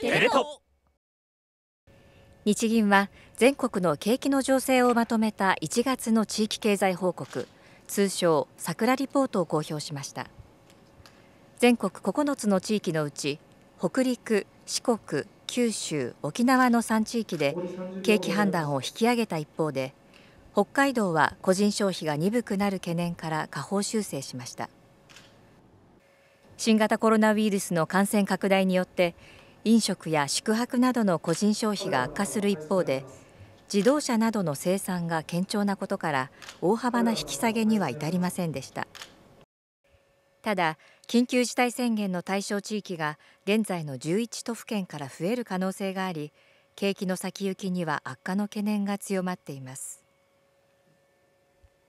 テレ東日銀は全国の景気の情勢をまとめた1月の地域経済報告通称桜リポートを公表しました全国9つの地域のうち北陸四国九州沖縄の3地域で景気判断を引き上げた一方で北海道は個人消費が鈍くなる懸念から下方修正しました新型コロナウイルスの感染拡大によって飲食や宿泊などの個人消費が悪化する一方で自動車などの生産が堅調なことから大幅な引き下げには至りませんでしたただ緊急事態宣言の対象地域が現在の11都府県から増える可能性があり景気の先行きには悪化の懸念が強まっています